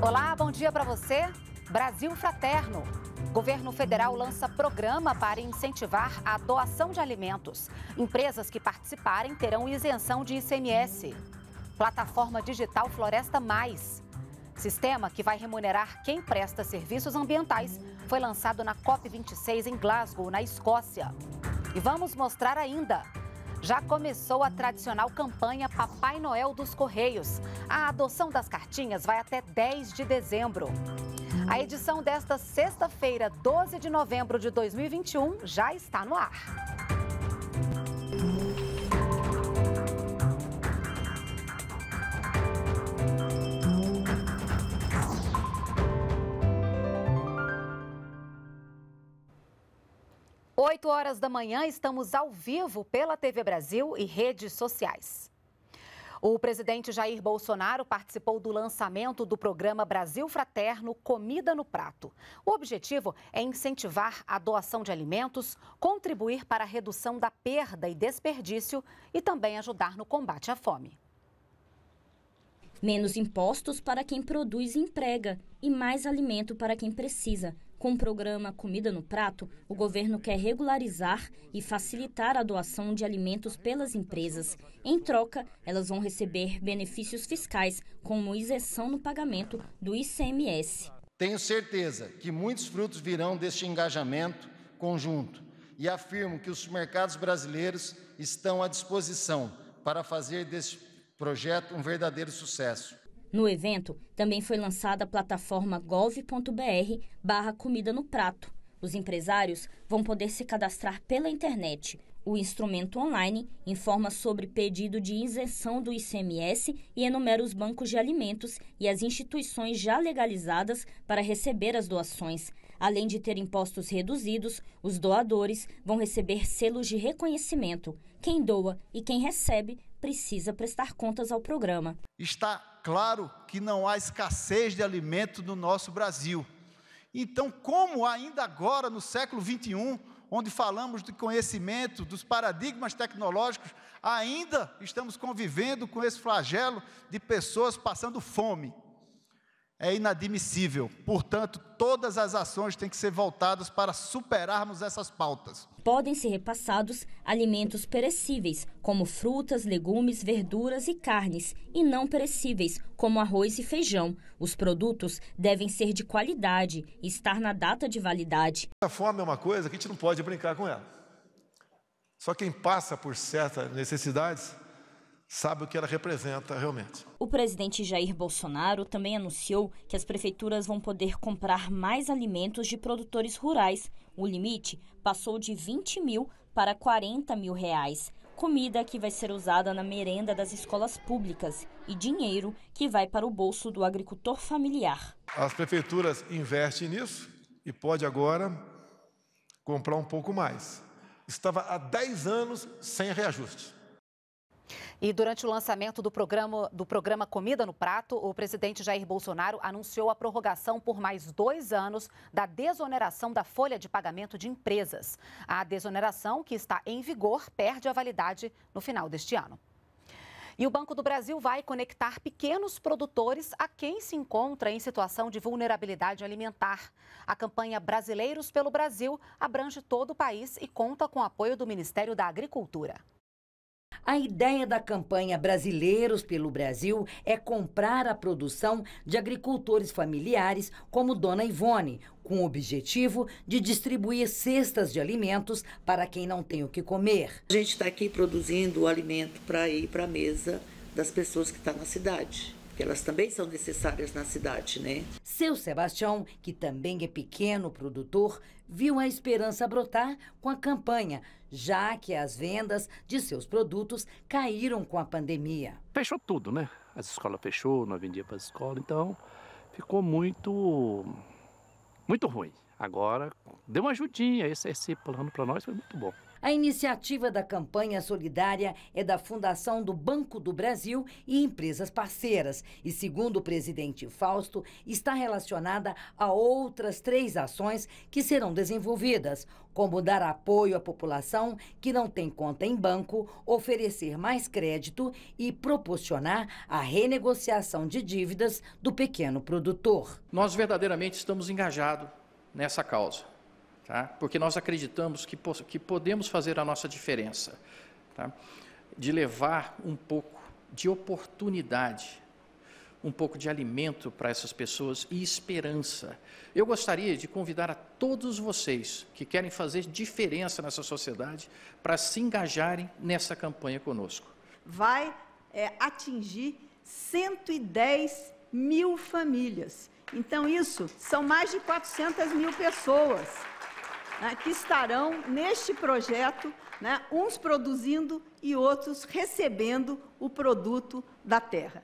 Olá, bom dia para você. Brasil Fraterno. Governo federal lança programa para incentivar a doação de alimentos. Empresas que participarem terão isenção de ICMS. Plataforma digital Floresta Mais. Sistema que vai remunerar quem presta serviços ambientais foi lançado na COP26 em Glasgow, na Escócia. E vamos mostrar ainda já começou a tradicional campanha Papai Noel dos Correios. A adoção das cartinhas vai até 10 de dezembro. A edição desta sexta-feira, 12 de novembro de 2021, já está no ar. 8 horas da manhã, estamos ao vivo pela TV Brasil e redes sociais. O presidente Jair Bolsonaro participou do lançamento do programa Brasil Fraterno Comida no Prato. O objetivo é incentivar a doação de alimentos, contribuir para a redução da perda e desperdício e também ajudar no combate à fome. Menos impostos para quem produz e emprega e mais alimento para quem precisa. Com o programa Comida no Prato, o governo quer regularizar e facilitar a doação de alimentos pelas empresas. Em troca, elas vão receber benefícios fiscais, como isenção no pagamento do ICMS. Tenho certeza que muitos frutos virão deste engajamento conjunto e afirmo que os mercados brasileiros estão à disposição para fazer deste projeto um verdadeiro sucesso. No evento, também foi lançada a plataforma gov.br barra comida no prato. Os empresários vão poder se cadastrar pela internet. O instrumento online informa sobre pedido de isenção do ICMS e enumera os bancos de alimentos e as instituições já legalizadas para receber as doações. Além de ter impostos reduzidos, os doadores vão receber selos de reconhecimento. Quem doa e quem recebe precisa prestar contas ao programa. Está claro que não há escassez de alimento no nosso Brasil. Então, como ainda agora, no século 21, onde falamos de conhecimento, dos paradigmas tecnológicos, ainda estamos convivendo com esse flagelo de pessoas passando fome é inadmissível. Portanto, todas as ações têm que ser voltadas para superarmos essas pautas. Podem ser repassados alimentos perecíveis, como frutas, legumes, verduras e carnes, e não perecíveis, como arroz e feijão. Os produtos devem ser de qualidade e estar na data de validade. A fome é uma coisa que a gente não pode brincar com ela. Só quem passa por certas necessidades sabe o que ela representa realmente. O presidente Jair Bolsonaro também anunciou que as prefeituras vão poder comprar mais alimentos de produtores rurais. O limite passou de 20 mil para 40 mil reais. Comida que vai ser usada na merenda das escolas públicas e dinheiro que vai para o bolso do agricultor familiar. As prefeituras investem nisso e pode agora comprar um pouco mais. Estava há 10 anos sem reajuste. E durante o lançamento do programa, do programa Comida no Prato, o presidente Jair Bolsonaro anunciou a prorrogação por mais dois anos da desoneração da folha de pagamento de empresas. A desoneração, que está em vigor, perde a validade no final deste ano. E o Banco do Brasil vai conectar pequenos produtores a quem se encontra em situação de vulnerabilidade alimentar. A campanha Brasileiros pelo Brasil abrange todo o país e conta com o apoio do Ministério da Agricultura. A ideia da campanha Brasileiros pelo Brasil é comprar a produção de agricultores familiares como Dona Ivone, com o objetivo de distribuir cestas de alimentos para quem não tem o que comer. A gente está aqui produzindo o alimento para ir para a mesa das pessoas que estão tá na cidade elas também são necessárias na cidade, né? Seu Sebastião, que também é pequeno produtor, viu a esperança brotar com a campanha, já que as vendas de seus produtos caíram com a pandemia. Fechou tudo, né? As escolas fechou, não vendia para as escolas, então ficou muito muito ruim. Agora deu uma ajudinha, esse, esse plano para nós foi muito bom. A iniciativa da campanha solidária é da Fundação do Banco do Brasil e empresas parceiras, e segundo o presidente Fausto, está relacionada a outras três ações que serão desenvolvidas, como dar apoio à população que não tem conta em banco, oferecer mais crédito e proporcionar a renegociação de dívidas do pequeno produtor. Nós verdadeiramente estamos engajados nessa causa tá? porque nós acreditamos que, que podemos fazer a nossa diferença, tá? de levar um pouco de oportunidade, um pouco de alimento para essas pessoas e esperança. Eu gostaria de convidar a todos vocês que querem fazer diferença nessa sociedade para se engajarem nessa campanha conosco. Vai é, atingir 110 mil famílias. Então, isso são mais de 400 mil pessoas né, que estarão neste projeto, né, uns produzindo e outros recebendo o produto da terra.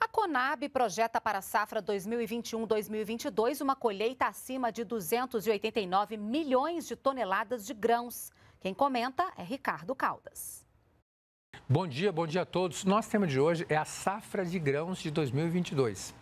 A Conab projeta para a safra 2021-2022 uma colheita acima de 289 milhões de toneladas de grãos. Quem comenta é Ricardo Caldas. Bom dia, bom dia a todos. Nosso tema de hoje é a safra de grãos de 2022.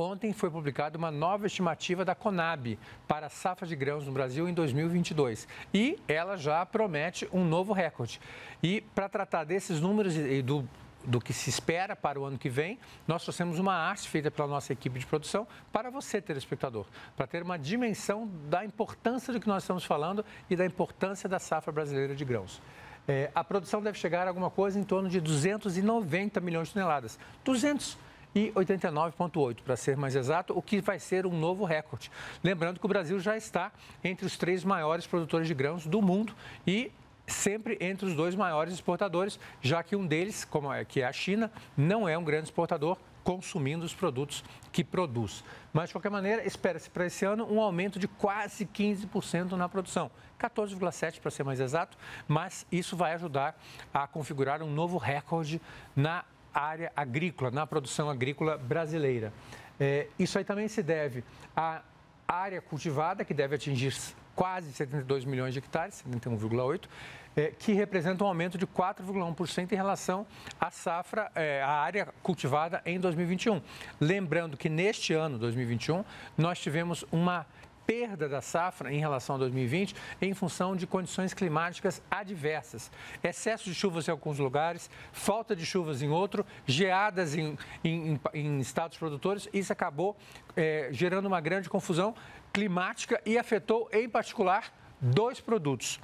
Ontem foi publicada uma nova estimativa da Conab para a safra de grãos no Brasil em 2022 e ela já promete um novo recorde. E para tratar desses números e do do que se espera para o ano que vem, nós trouxemos uma arte feita pela nossa equipe de produção para você, telespectador, para ter uma dimensão da importância do que nós estamos falando e da importância da safra brasileira de grãos. É, a produção deve chegar a alguma coisa em torno de 290 milhões de toneladas. 200 e 89,8, para ser mais exato, o que vai ser um novo recorde. Lembrando que o Brasil já está entre os três maiores produtores de grãos do mundo e sempre entre os dois maiores exportadores, já que um deles, como é, que é a China, não é um grande exportador, consumindo os produtos que produz. Mas, de qualquer maneira, espera-se para esse ano um aumento de quase 15% na produção, 14,7% para ser mais exato, mas isso vai ajudar a configurar um novo recorde na área agrícola, na produção agrícola brasileira. É, isso aí também se deve à área cultivada, que deve atingir quase 72 milhões de hectares, 71,8, é, que representa um aumento de 4,1% em relação à safra, é, à área cultivada em 2021. Lembrando que neste ano, 2021, nós tivemos uma perda da safra em relação a 2020 em função de condições climáticas adversas. Excesso de chuvas em alguns lugares, falta de chuvas em outro, geadas em, em, em estados produtores. Isso acabou é, gerando uma grande confusão climática e afetou, em particular, dois produtos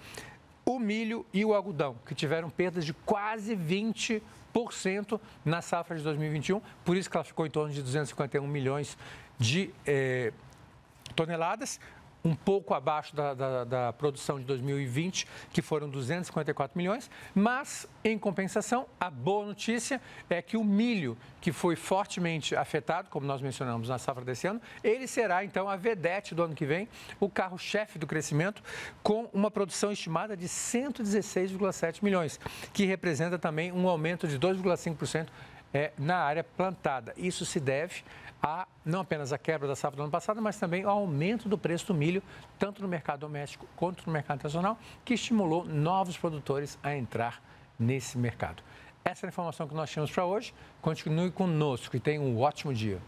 o milho e o algodão, que tiveram perdas de quase 20% na safra de 2021, por isso que ela ficou em torno de 251 milhões de eh, toneladas, um pouco abaixo da, da, da, produção de 2020, que foram 254 milhões, mas, em compensação, a boa notícia é que o milho, que foi fortemente afetado, como nós mencionamos na safra desse ano, ele será, então, a vedete do ano que vem, o carro-chefe do crescimento, com uma produção estimada de 116,7 milhões, que representa também um aumento de 2,5% é, na área plantada. Isso se deve a não apenas a quebra da safra do ano passado, mas também ao aumento do preço do milho, tanto no mercado doméstico quanto no mercado internacional, que estimulou novos produtores a entrar nesse mercado. Essa é a informação que nós temos para hoje. Continue conosco e tenha um ótimo dia.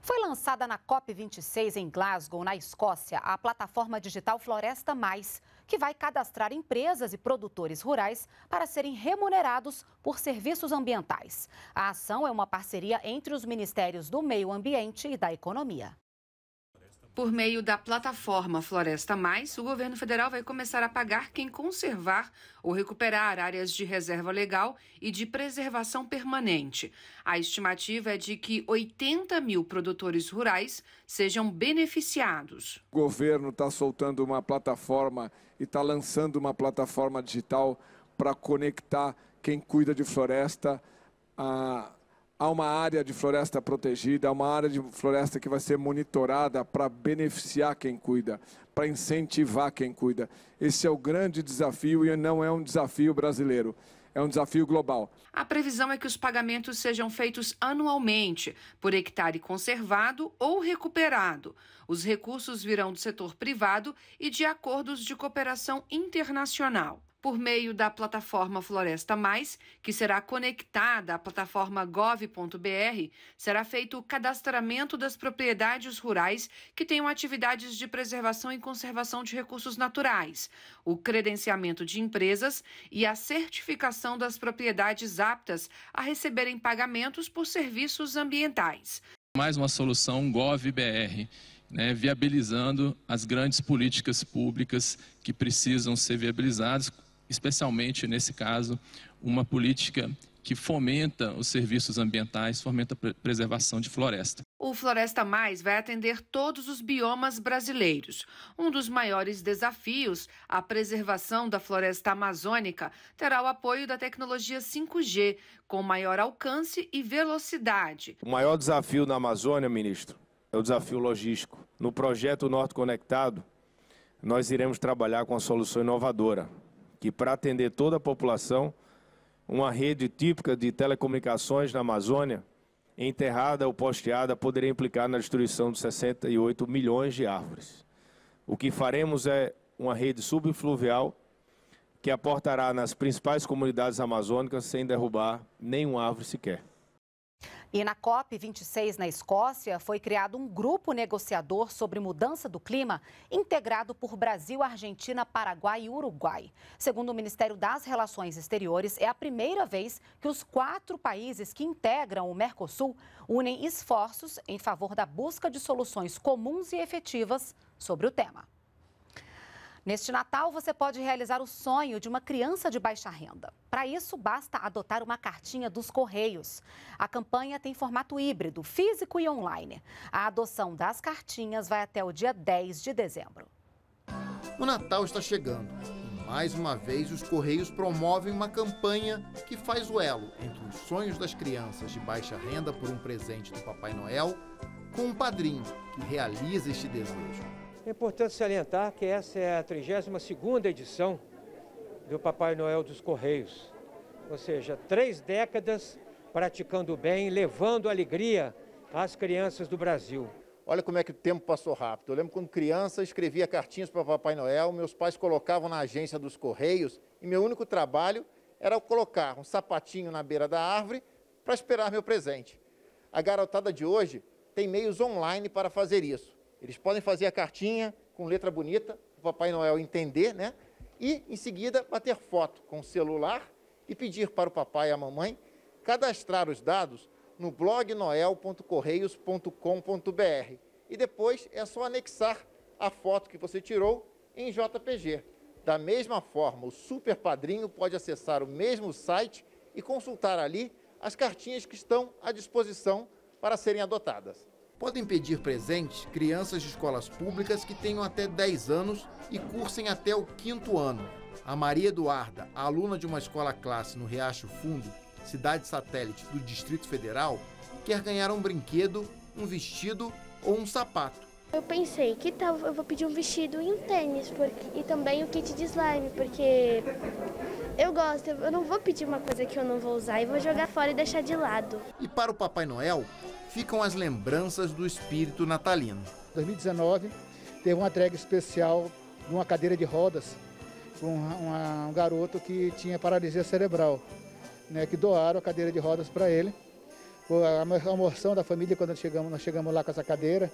Foi lançada na COP26 em Glasgow, na Escócia, a plataforma digital Floresta Mais que vai cadastrar empresas e produtores rurais para serem remunerados por serviços ambientais. A ação é uma parceria entre os Ministérios do Meio Ambiente e da Economia. Por meio da plataforma Floresta Mais, o governo federal vai começar a pagar quem conservar ou recuperar áreas de reserva legal e de preservação permanente. A estimativa é de que 80 mil produtores rurais sejam beneficiados. O governo está soltando uma plataforma e está lançando uma plataforma digital para conectar quem cuida de floresta a há uma área de floresta protegida, há uma área de floresta que vai ser monitorada para beneficiar quem cuida, para incentivar quem cuida. Esse é o grande desafio e não é um desafio brasileiro. É um desafio global. A previsão é que os pagamentos sejam feitos anualmente, por hectare conservado ou recuperado. Os recursos virão do setor privado e de acordos de cooperação internacional por meio da plataforma Floresta Mais, que será conectada à plataforma gov.br, será feito o cadastramento das propriedades rurais que tenham atividades de preservação e conservação de recursos naturais, o credenciamento de empresas e a certificação das propriedades aptas a receberem pagamentos por serviços ambientais. Mais uma solução GovBR. Né, viabilizando as grandes políticas públicas que precisam ser viabilizadas, especialmente nesse caso, uma política que fomenta os serviços ambientais, fomenta a preservação de floresta. O Floresta Mais vai atender todos os biomas brasileiros. Um dos maiores desafios, a preservação da floresta amazônica, terá o apoio da tecnologia 5G, com maior alcance e velocidade. O maior desafio na Amazônia, ministro, é o desafio logístico. No projeto Norte Conectado, nós iremos trabalhar com a solução inovadora, que para atender toda a população, uma rede típica de telecomunicações na Amazônia, enterrada ou posteada, poderia implicar na destruição de 68 milhões de árvores. O que faremos é uma rede subfluvial que aportará nas principais comunidades amazônicas sem derrubar nenhuma árvore sequer. E na COP26 na Escócia, foi criado um grupo negociador sobre mudança do clima, integrado por Brasil, Argentina, Paraguai e Uruguai. Segundo o Ministério das Relações Exteriores, é a primeira vez que os quatro países que integram o Mercosul unem esforços em favor da busca de soluções comuns e efetivas sobre o tema. Neste Natal, você pode realizar o sonho de uma criança de baixa renda. Para isso, basta adotar uma cartinha dos Correios. A campanha tem formato híbrido, físico e online. A adoção das cartinhas vai até o dia 10 de dezembro. O Natal está chegando. Mais uma vez, os Correios promovem uma campanha que faz o elo entre os sonhos das crianças de baixa renda por um presente do Papai Noel com um padrinho que realiza este desejo. É importante salientar que essa é a 32ª edição do Papai Noel dos Correios, ou seja, três décadas praticando bem, levando alegria às crianças do Brasil. Olha como é que o tempo passou rápido. Eu lembro quando criança escrevia cartinhas para Papai Noel, meus pais colocavam na agência dos Correios e meu único trabalho era colocar um sapatinho na beira da árvore para esperar meu presente. A garotada de hoje tem meios online para fazer isso. Eles podem fazer a cartinha com letra bonita, o Papai Noel entender, né? E, em seguida, bater foto com o celular e pedir para o papai e a mamãe cadastrar os dados no blognoel.correios.com.br. E depois é só anexar a foto que você tirou em JPG. Da mesma forma, o super padrinho pode acessar o mesmo site e consultar ali as cartinhas que estão à disposição para serem adotadas podem pedir presentes crianças de escolas públicas que tenham até 10 anos e cursem até o quinto ano. A Maria Eduarda, aluna de uma escola classe no Riacho Fundo, cidade satélite do Distrito Federal, quer ganhar um brinquedo, um vestido ou um sapato. Eu pensei, que tal eu vou pedir um vestido e um tênis porque, e também o kit de slime, porque eu gosto, eu não vou pedir uma coisa que eu não vou usar e vou jogar fora e deixar de lado. E para o Papai Noel, ficam as lembranças do espírito natalino. Em 2019, teve uma entrega especial de uma cadeira de rodas com um, garoto que tinha paralisia cerebral, né, que doaram a cadeira de rodas para ele. A emoção da família quando chegamos, nós chegamos lá com essa cadeira.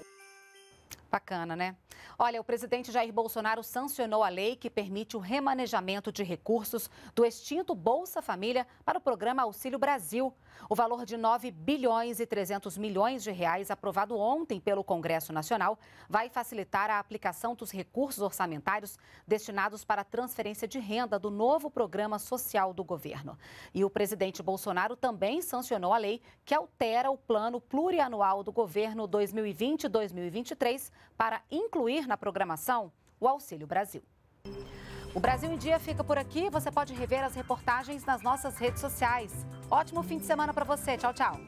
Bacana, né? Olha, o presidente Jair Bolsonaro sancionou a lei que permite o remanejamento de recursos do extinto Bolsa Família para o programa Auxílio Brasil. O valor de 9 bilhões e 300 milhões de reais aprovado ontem pelo Congresso Nacional vai facilitar a aplicação dos recursos orçamentários destinados para a transferência de renda do novo programa social do governo. E o presidente Bolsonaro também sancionou a lei que altera o plano plurianual do governo 2020-2023 para incluir na programação o Auxílio Brasil. O Brasil em Dia fica por aqui. Você pode rever as reportagens nas nossas redes sociais. Ótimo fim de semana para você. Tchau, tchau.